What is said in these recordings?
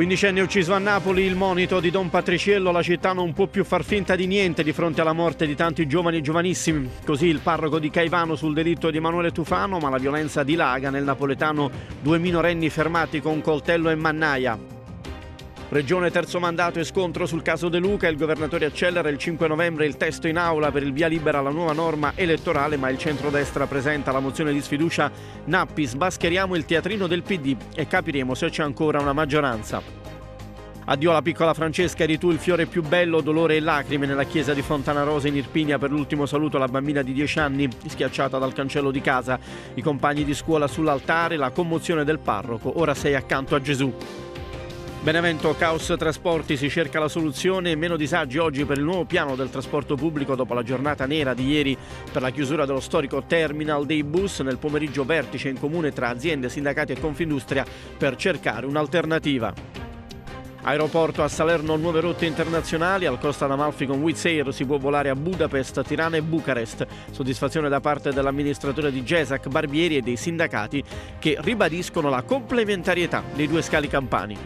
Quindicenne ucciso a Napoli, il monito di Don Patriciello, la città non può più far finta di niente di fronte alla morte di tanti giovani e giovanissimi. Così il parroco di Caivano sul delitto di Emanuele Tufano, ma la violenza dilaga nel napoletano due minorenni fermati con coltello e mannaia. Regione terzo mandato e scontro sul caso De Luca. Il governatore accelera il 5 novembre il testo in aula per il via libera alla nuova norma elettorale, ma il centrodestra presenta la mozione di sfiducia. Nappi, sbascheriamo il teatrino del PD e capiremo se c'è ancora una maggioranza. Addio alla piccola Francesca, eri tu il fiore più bello, dolore e lacrime nella chiesa di Fontana Rosa in Irpinia per l'ultimo saluto alla bambina di 10 anni schiacciata dal cancello di casa. I compagni di scuola sull'altare, la commozione del parroco, ora sei accanto a Gesù. Benevento Caos Trasporti si cerca la soluzione, meno disagi oggi per il nuovo piano del trasporto pubblico dopo la giornata nera di ieri per la chiusura dello storico terminal dei bus nel pomeriggio vertice in comune tra aziende, sindacati e Confindustria per cercare un'alternativa. Aeroporto a Salerno nuove rotte internazionali, al Costa d'Amalfi con Wizz Air si può volare a Budapest, Tirana e Bucarest. Soddisfazione da parte dell'amministratore di Gesac Barbieri e dei sindacati che ribadiscono la complementarietà dei due scali campani.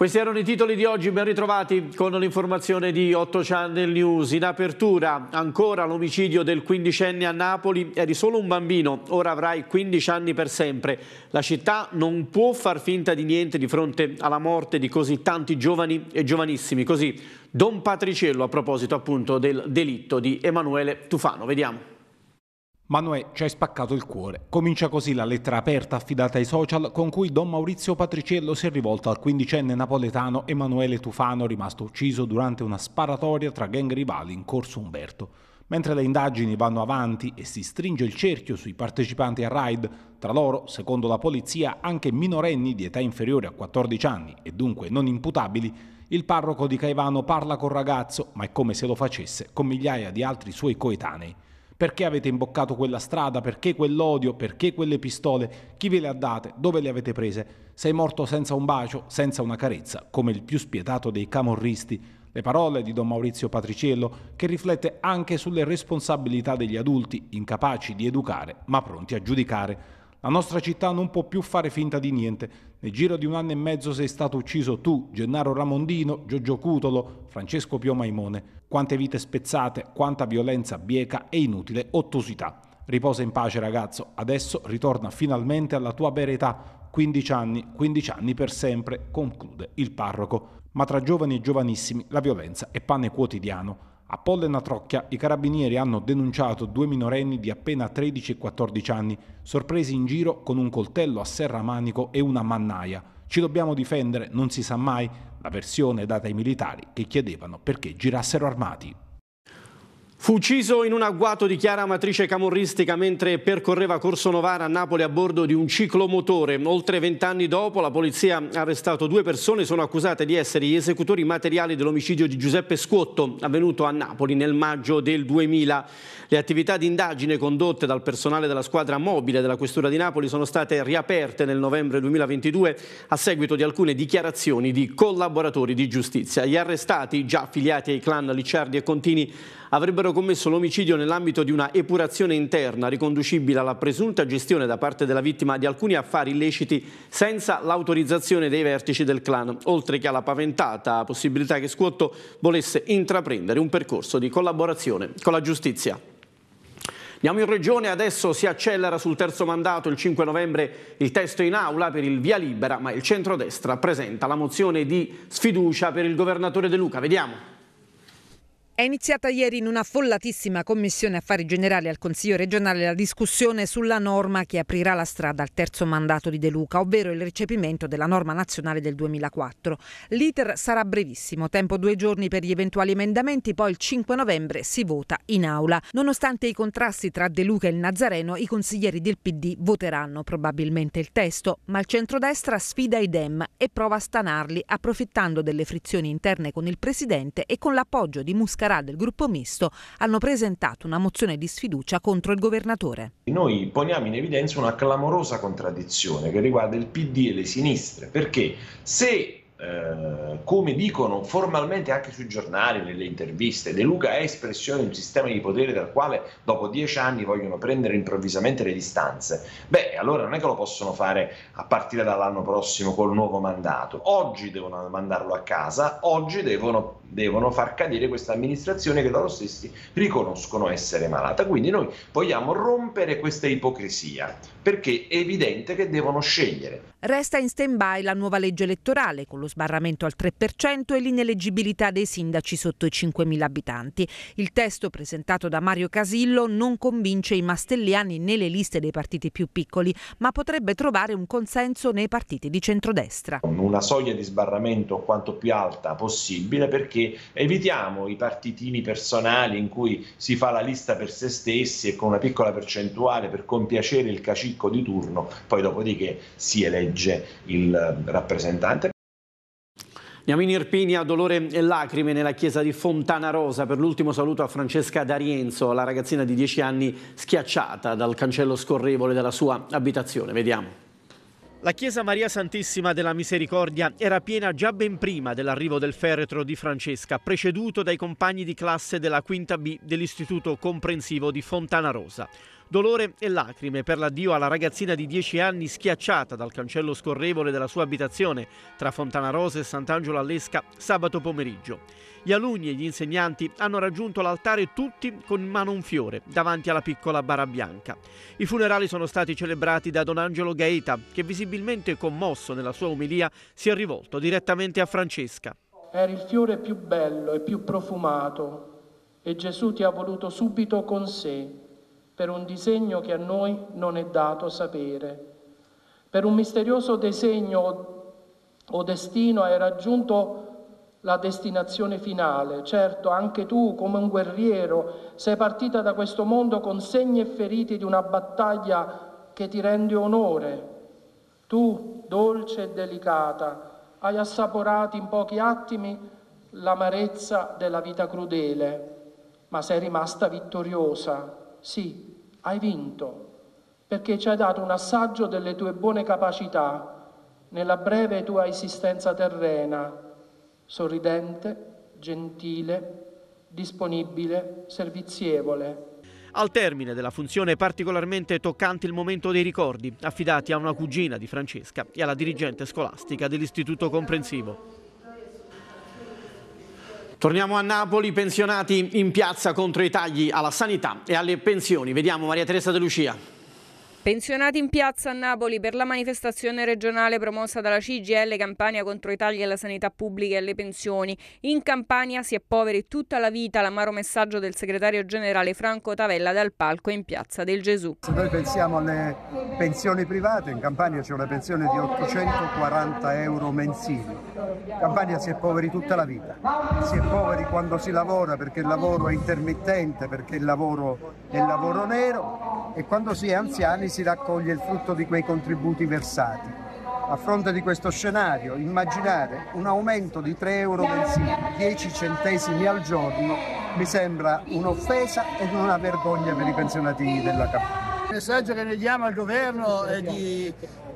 Questi erano i titoli di oggi, ben ritrovati con l'informazione di 8 Channel News. In apertura ancora l'omicidio del quindicenne a Napoli, eri solo un bambino, ora avrai 15 anni per sempre. La città non può far finta di niente di fronte alla morte di così tanti giovani e giovanissimi. Così Don Patriciello a proposito appunto del delitto di Emanuele Tufano. Vediamo. Manuè ci hai spaccato il cuore. Comincia così la lettera aperta affidata ai social con cui Don Maurizio Patriciello si è rivolto al quindicenne napoletano Emanuele Tufano, rimasto ucciso durante una sparatoria tra gang rivali in Corso Umberto. Mentre le indagini vanno avanti e si stringe il cerchio sui partecipanti al raid, tra loro, secondo la polizia, anche minorenni di età inferiore a 14 anni e dunque non imputabili, il parroco di Caivano parla col ragazzo, ma è come se lo facesse con migliaia di altri suoi coetanei. Perché avete imboccato quella strada? Perché quell'odio? Perché quelle pistole? Chi ve le ha date? Dove le avete prese? Sei morto senza un bacio, senza una carezza, come il più spietato dei camorristi. Le parole di Don Maurizio Patriciello, che riflette anche sulle responsabilità degli adulti, incapaci di educare, ma pronti a giudicare. La nostra città non può più fare finta di niente. Nel giro di un anno e mezzo sei stato ucciso tu, Gennaro Ramondino, Giorgio Cutolo, Francesco Pio Maimone. Quante vite spezzate, quanta violenza bieca e inutile ottusità. Riposa in pace ragazzo, adesso ritorna finalmente alla tua vera età. 15 anni, 15 anni per sempre, conclude il parroco. Ma tra giovani e giovanissimi la violenza è pane quotidiano. A Pollena Trocchia i carabinieri hanno denunciato due minorenni di appena 13 e 14 anni, sorpresi in giro con un coltello a serramanico e una mannaia. Ci dobbiamo difendere, non si sa mai, la versione data ai militari che chiedevano perché girassero armati. Fu ucciso in un agguato di chiara matrice camorristica mentre percorreva Corso Novara a Napoli a bordo di un ciclomotore. Oltre vent'anni dopo la polizia ha arrestato due persone, e sono accusate di essere gli esecutori materiali dell'omicidio di Giuseppe Scuotto avvenuto a Napoli nel maggio del 2000. Le attività di indagine condotte dal personale della squadra mobile della Questura di Napoli sono state riaperte nel novembre 2022 a seguito di alcune dichiarazioni di collaboratori di giustizia. Gli arrestati, già affiliati ai clan Licciardi e Contini, avrebbero hanno commesso l'omicidio nell'ambito di una epurazione interna riconducibile alla presunta gestione da parte della vittima di alcuni affari illeciti senza l'autorizzazione dei vertici del clan, oltre che alla paventata possibilità che Scuotto volesse intraprendere un percorso di collaborazione con la giustizia. Andiamo in regione, adesso si accelera sul terzo mandato, il 5 novembre il testo in aula per il via libera, ma il centrodestra presenta la mozione di sfiducia per il governatore De Luca. Vediamo. È iniziata ieri in una follatissima commissione affari generali al Consiglio regionale la discussione sulla norma che aprirà la strada al terzo mandato di De Luca, ovvero il recepimento della norma nazionale del 2004. L'iter sarà brevissimo, tempo due giorni per gli eventuali emendamenti, poi il 5 novembre si vota in aula. Nonostante i contrasti tra De Luca e il Nazareno, i consiglieri del PD voteranno probabilmente il testo, ma il centrodestra sfida i Dem e prova a stanarli approfittando delle frizioni interne con il Presidente e con l'appoggio di Muscat Sarà del gruppo misto hanno presentato una mozione di sfiducia contro il governatore. Noi poniamo in evidenza una clamorosa contraddizione che riguarda il PD e le sinistre, perché se eh, come dicono formalmente anche sui giornali, nelle interviste, De Luca è espressione di un sistema di potere dal quale dopo dieci anni vogliono prendere improvvisamente le distanze. Beh, allora non è che lo possono fare a partire dall'anno prossimo col nuovo mandato. Oggi devono mandarlo a casa, oggi devono devono far cadere questa amministrazione che loro stessi riconoscono essere malata. Quindi noi vogliamo rompere questa ipocrisia perché è evidente che devono scegliere. Resta in stand-by la nuova legge elettorale con lo sbarramento al 3% e l'ineleggibilità dei sindaci sotto i 5.000 abitanti. Il testo presentato da Mario Casillo non convince i mastelliani nelle liste dei partiti più piccoli, ma potrebbe trovare un consenso nei partiti di centrodestra. Una soglia di sbarramento quanto più alta possibile perché perché evitiamo i partitini personali in cui si fa la lista per se stessi e con una piccola percentuale per compiacere il cacicco di turno, poi dopodiché si elegge il eh, rappresentante. Andiamo in a dolore e lacrime nella chiesa di Fontana Rosa per l'ultimo saluto a Francesca D'Arienzo, la ragazzina di 10 anni schiacciata dal cancello scorrevole della sua abitazione. Vediamo. La chiesa Maria Santissima della Misericordia era piena già ben prima dell'arrivo del feretro di Francesca, preceduto dai compagni di classe della quinta B dell'Istituto Comprensivo di Fontana Rosa. Dolore e lacrime per l'addio alla ragazzina di 10 anni schiacciata dal cancello scorrevole della sua abitazione tra Fontana Rosa e Sant'Angelo all'Esca sabato pomeriggio. Gli alunni e gli insegnanti hanno raggiunto l'altare tutti con in mano un fiore davanti alla piccola bara bianca. I funerali sono stati celebrati da Don Angelo Gaeta che visibilmente commosso nella sua umilia si è rivolto direttamente a Francesca. Era il fiore più bello e più profumato e Gesù ti ha voluto subito con sé per un disegno che a noi non è dato sapere. Per un misterioso disegno o destino hai raggiunto la destinazione finale. Certo, anche tu, come un guerriero, sei partita da questo mondo con segni e feriti di una battaglia che ti rende onore. Tu, dolce e delicata, hai assaporato in pochi attimi l'amarezza della vita crudele, ma sei rimasta vittoriosa, sì, hai vinto perché ci hai dato un assaggio delle tue buone capacità nella breve tua esistenza terrena, sorridente, gentile, disponibile, servizievole. Al termine della funzione particolarmente toccante il momento dei ricordi, affidati a una cugina di Francesca e alla dirigente scolastica dell'Istituto Comprensivo. Torniamo a Napoli, pensionati in piazza contro i tagli alla sanità e alle pensioni. Vediamo Maria Teresa De Lucia. Pensionati in piazza a Napoli per la manifestazione regionale promossa dalla CGL Campania contro i tagli alla sanità pubblica e alle pensioni. In Campania si è poveri tutta la vita, l'amaro messaggio del segretario generale Franco Tavella dal palco in piazza del Gesù. Se noi pensiamo alle pensioni private, in Campania c'è una pensione di 840 euro mensili. In Campania si è poveri tutta la vita, si è poveri quando si lavora perché il lavoro è intermittente, perché il lavoro è il lavoro nero e quando si è anziani si raccoglie il frutto di quei contributi versati. A fronte di questo scenario, immaginare un aumento di 3 euro mensili, 10 centesimi al giorno, mi sembra un'offesa ed una vergogna per i pensionati della Campania. Il messaggio che noi diamo al governo è di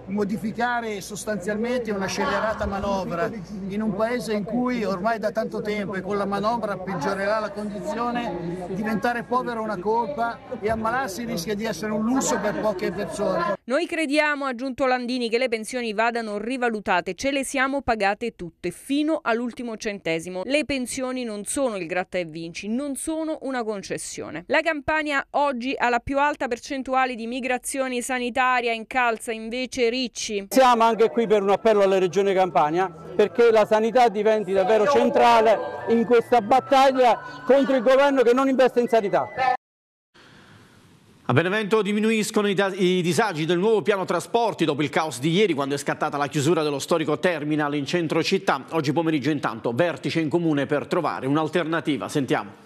modificare sostanzialmente una scellerata manovra in un paese in cui ormai da tanto tempo e con la manovra peggiorerà la condizione, diventare povero è una colpa e ammalarsi rischia di essere un lusso per poche persone. Noi crediamo, ha aggiunto Landini, che le pensioni vadano rivalutate, ce le siamo pagate tutte fino all'ultimo centesimo. Le pensioni non sono il gratta e vinci, non sono una concessione. La Campania oggi ha la più alta percentuale eventuali di migrazioni sanitaria incalza invece Ricci. Siamo anche qui per un appello alla Regione Campania perché la sanità diventi davvero centrale in questa battaglia contro il governo che non investe in sanità. A Benevento diminuiscono i, i, disagi del nuovo piano trasporti dopo il caos di ieri quando è scattata la chiusura dello storico terminal in centro città. Oggi pomeriggio intanto vertice in comune per trovare un'alternativa. Sentiamo.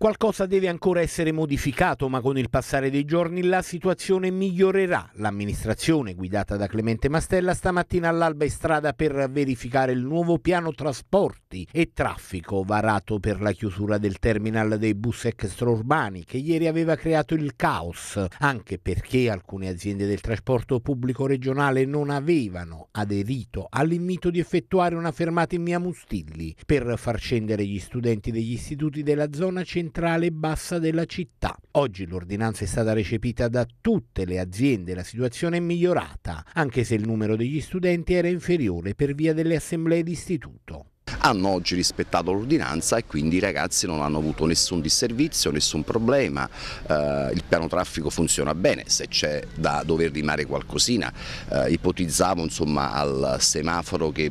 Qualcosa deve ancora essere modificato, ma con il passare dei giorni la situazione migliorerà. L'amministrazione, guidata da Clemente Mastella, stamattina all'alba in strada per verificare il nuovo piano trasporti e traffico varato per la chiusura del terminal dei bus extraurbani, che ieri aveva creato il caos, anche perché alcune aziende del trasporto pubblico regionale non avevano aderito all'invito di effettuare una fermata in Via Mustilli per far scendere gli studenti degli istituti della zona centrale centrale bassa della città. Oggi l'ordinanza è stata recepita da tutte le aziende, la situazione è migliorata, anche se il numero degli studenti era inferiore per via delle assemblee d'istituto hanno oggi rispettato l'ordinanza e quindi i ragazzi non hanno avuto nessun disservizio, nessun problema, eh, il piano traffico funziona bene, se c'è da dover rimare qualcosina, eh, ipotizzavo insomma, al semaforo che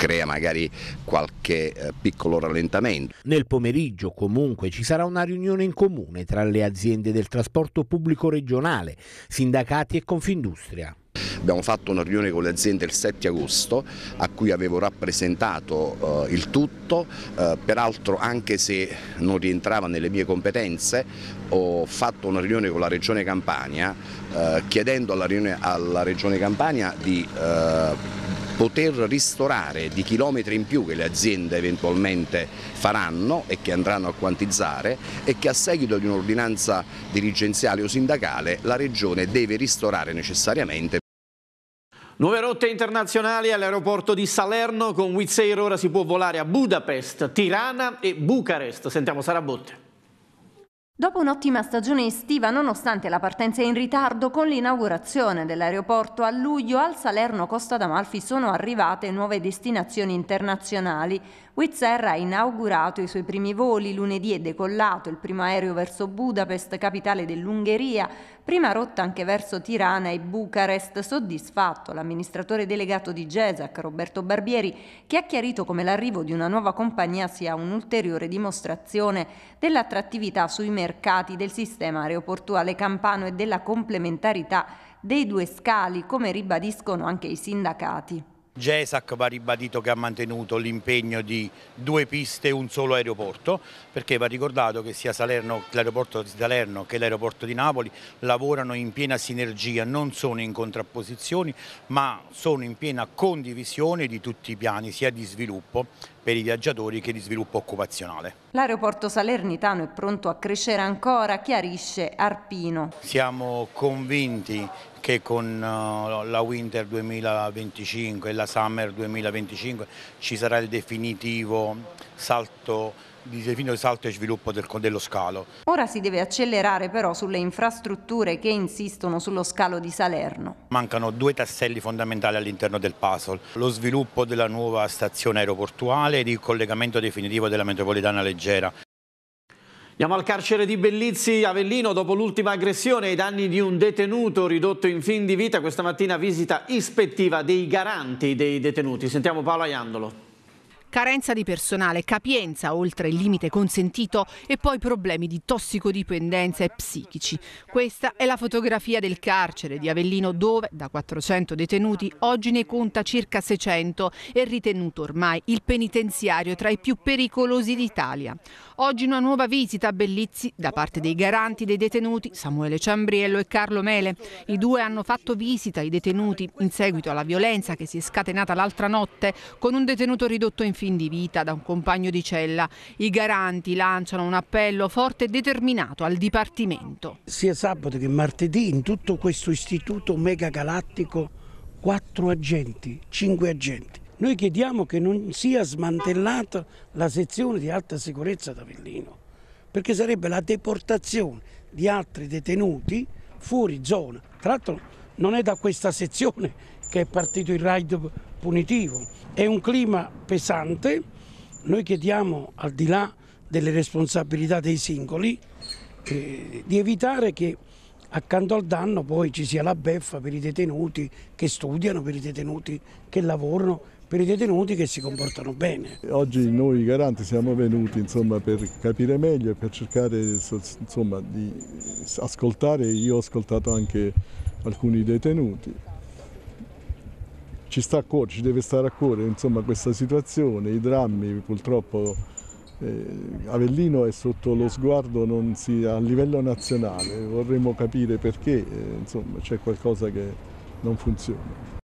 crea magari qualche eh, piccolo rallentamento. Nel pomeriggio comunque ci sarà una riunione in comune tra le aziende del trasporto pubblico regionale, sindacati e Confindustria. Abbiamo fatto una riunione con le aziende il 7 agosto a cui avevo rappresentato eh, il tutto, eh, peraltro anche se non rientrava nelle mie competenze ho fatto una riunione con la Regione Campania eh, chiedendo alla, riunione, alla, Regione Campania di eh, poter ristorare di chilometri in più che le aziende eventualmente faranno e che andranno a quantizzare e che a seguito di un'ordinanza dirigenziale o sindacale la Regione deve ristorare necessariamente. Nuove rotte internazionali all'aeroporto di Salerno, con Wizz Air ora si può volare a Budapest, Tirana e Bucarest. Sentiamo Sarabotte. Dopo un'ottima stagione estiva, nonostante la partenza in ritardo, con l'inaugurazione dell'aeroporto a luglio al Salerno Costa d'Amalfi sono arrivate nuove destinazioni internazionali. Wizz Air ha inaugurato i suoi primi voli. Lunedì è decollato il primo aereo verso Budapest, capitale dell'Ungheria, prima rotta anche verso Tirana e Bucarest. Soddisfatto l'amministratore delegato di GESAC, Roberto Barbieri, che ha chiarito come l'arrivo di una nuova compagnia sia un'ulteriore dimostrazione dell'attrattività sui mercati del sistema aeroportuale campano e della complementarità dei due scali, come ribadiscono anche i sindacati. GESAC va ribadito che ha mantenuto l'impegno di due piste e un solo aeroporto, perché va ricordato che sia l'aeroporto di Salerno che l'aeroporto di Napoli lavorano in piena sinergia, non sono in contrapposizioni, ma sono in piena condivisione di tutti i piani, sia di sviluppo per i viaggiatori che di sviluppo occupazionale. L'aeroporto salernitano è pronto a crescere ancora, chiarisce Arpino. Siamo convinti che con eh, la Winter 2025 e la Summer 2025 ci sarà il definitivo salto di definire salto e sviluppo del, dello scalo. Ora si deve accelerare però sulle infrastrutture che insistono sullo scalo di Salerno. Mancano due tasselli fondamentali all'interno del puzzle, lo sviluppo della nuova stazione aeroportuale ed il collegamento definitivo della metropolitana leggera. Andiamo al carcere di Bellizzi, Avellino, dopo l'ultima aggressione ai danni di un detenuto ridotto in fin di vita, questa mattina visita ispettiva dei garanti dei detenuti. Sentiamo Paolo Aiandolo. Carenza di personale, capienza oltre il limite consentito e poi problemi di tossicodipendenza e psichici. Questa è la fotografia del carcere di Avellino dove da 400 detenuti oggi ne conta circa 600 e ritenuto ormai il penitenziario tra i più pericolosi d'Italia. Oggi una nuova visita a Bellizzi da parte dei garanti dei detenuti Samuele Ciambriello e Carlo Mele. I due hanno fatto visita ai detenuti in seguito alla violenza che si è scatenata l'altra notte con un detenuto ridotto in fin di vita da un compagno di cella. I garanti lanciano un appello forte e determinato al Dipartimento. Sia sabato che martedì in tutto questo istituto megagalattico quattro agenti, cinque agenti. Noi chiediamo che non sia smantellata la sezione di alta sicurezza d'Avellino, perché sarebbe la deportazione di altri detenuti fuori zona. Tra l'altro non è da questa sezione che è partito il raid punitivo. È un clima pesante, noi chiediamo al di là delle responsabilità dei singoli eh, di evitare che accanto al danno poi ci sia la beffa per i detenuti che studiano, per i detenuti che lavorano, per i detenuti che si comportano bene. Oggi noi garanti siamo venuti insomma, per capire meglio e per cercare insomma, di ascoltare, io ho ascoltato anche alcuni detenuti ci sta a cuore, ci deve stare a cuore insomma, questa situazione, i drammi purtroppo eh, Avellino è sotto lo sguardo si, a livello nazionale, vorremmo capire perché eh, c'è qualcosa che non funziona.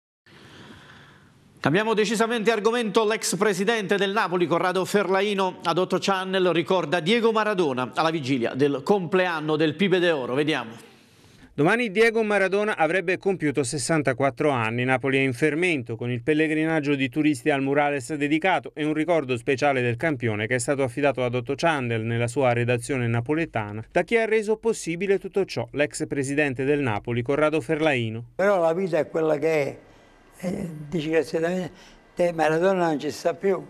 Cambiamo decisamente argomento. L'ex presidente del Napoli, Corrado Ferlaino, ad 8 Channel ricorda Diego Maradona alla vigilia del compleanno del Pibe d'Oro. Vediamo. Domani Diego Maradona avrebbe compiuto 64 anni. Napoli è in fermento con il pellegrinaggio di turisti al murales dedicato e un ricordo speciale del campione che è stato affidato ad Otto Chandel nella sua redazione napoletana da chi ha reso possibile tutto ciò, l'ex presidente del Napoli Corrado Ferlaino. Però la vita è quella che è. Eh, dici che te Maradona non ci sta più.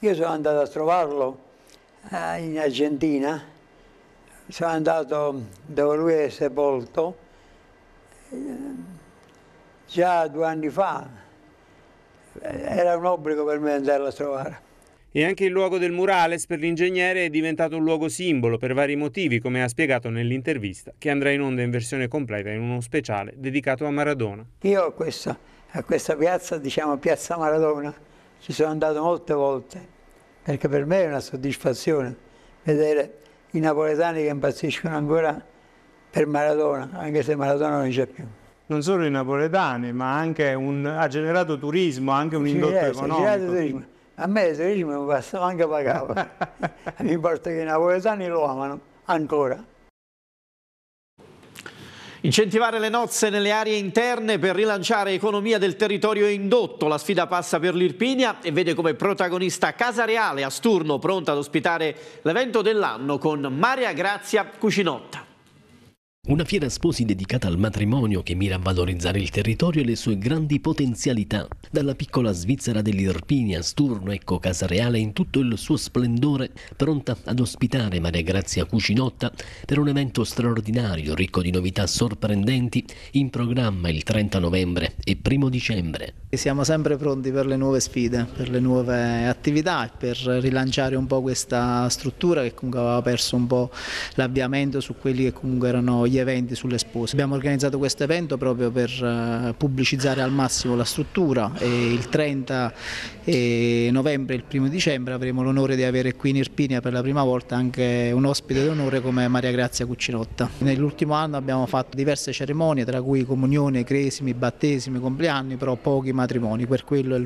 Io sono andato a trovarlo eh, in Argentina sono andato dove lui è sepolto eh, già due anni fa. Era un obbligo per me andarlo a trovare. E anche il luogo del murales per l'ingegnere è diventato un luogo simbolo per vari motivi, come ha spiegato nell'intervista, che andrà in onda in versione completa in uno speciale dedicato a Maradona. Io a questa, a questa piazza, diciamo Piazza Maradona, ci sono andato molte volte, perché per me è una soddisfazione vedere i napoletani che impazziscono ancora per Maradona, anche se Maradona non c'è più. Non solo i napoletani, ma anche un, ha generato turismo, anche un indotto resta, economico. A me il turismo mi bastava anche pagava. mi importa che i napoletani lo amano ancora. Incentivare le nozze nelle aree interne per rilanciare economia del territorio indotto. La sfida passa per l'Irpinia e vede come protagonista Casa Reale a Sturno, pronta ad ospitare l'evento dell'anno con Maria Grazia Cucinotta. Una fiera sposi dedicata al matrimonio che mira a valorizzare il territorio e le sue grandi potenzialità, dalla piccola Svizzera dell'Irpini dell'Irpinia, Sturno Casa Reale in tutto il suo splendore, pronta ad ospitare Maria Grazia Cucinotta per un evento straordinario, ricco di novità sorprendenti, in programma il 30 novembre e 1 dicembre. Siamo sempre pronti per le nuove sfide, per le nuove attività e per rilanciare un po' questa struttura che comunque aveva perso un po' l'avviamento su quelli che comunque erano gli gli eventi sulle spose. Abbiamo organizzato questo evento proprio per eh, pubblicizzare al massimo la struttura e il 30 eh, novembre e il 1 dicembre avremo l'onore di avere qui in Irpinia per la prima volta anche un ospite d'onore come Maria Grazia Cucinotta. Nell'ultimo anno abbiamo fatto diverse cerimonie tra cui comunione, cresimi, battesimi, compleanni, però pochi matrimoni, per quello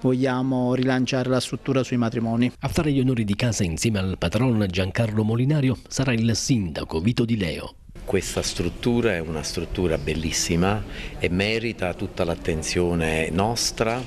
vogliamo rilanciare la struttura sui matrimoni. A fare gli onori di casa insieme al padron Giancarlo Molinario sarà il sindaco Vito Di Leo. Questa struttura è una struttura bellissima e merita tutta l'attenzione nostra,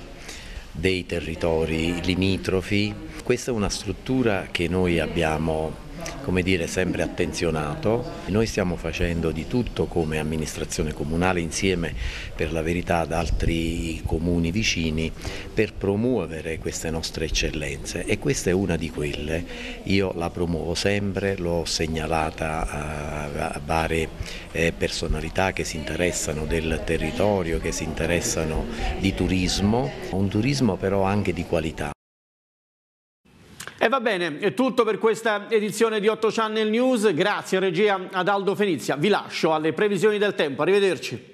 dei territori limitrofi. Questa è una struttura che noi abbiamo come dire, sempre attenzionato. Noi stiamo facendo di tutto come amministrazione comunale insieme per la verità ad altri comuni vicini per promuovere queste nostre eccellenze e questa è una di quelle. Io la promuovo sempre, l'ho segnalata a varie eh, personalità che si interessano del territorio, che si interessano di turismo, un turismo però anche di qualità. E va bene, è tutto per questa edizione di 8 Channel News. Grazie regia ad Aldo Fenizia. Vi lascio alle previsioni del tempo. Arrivederci.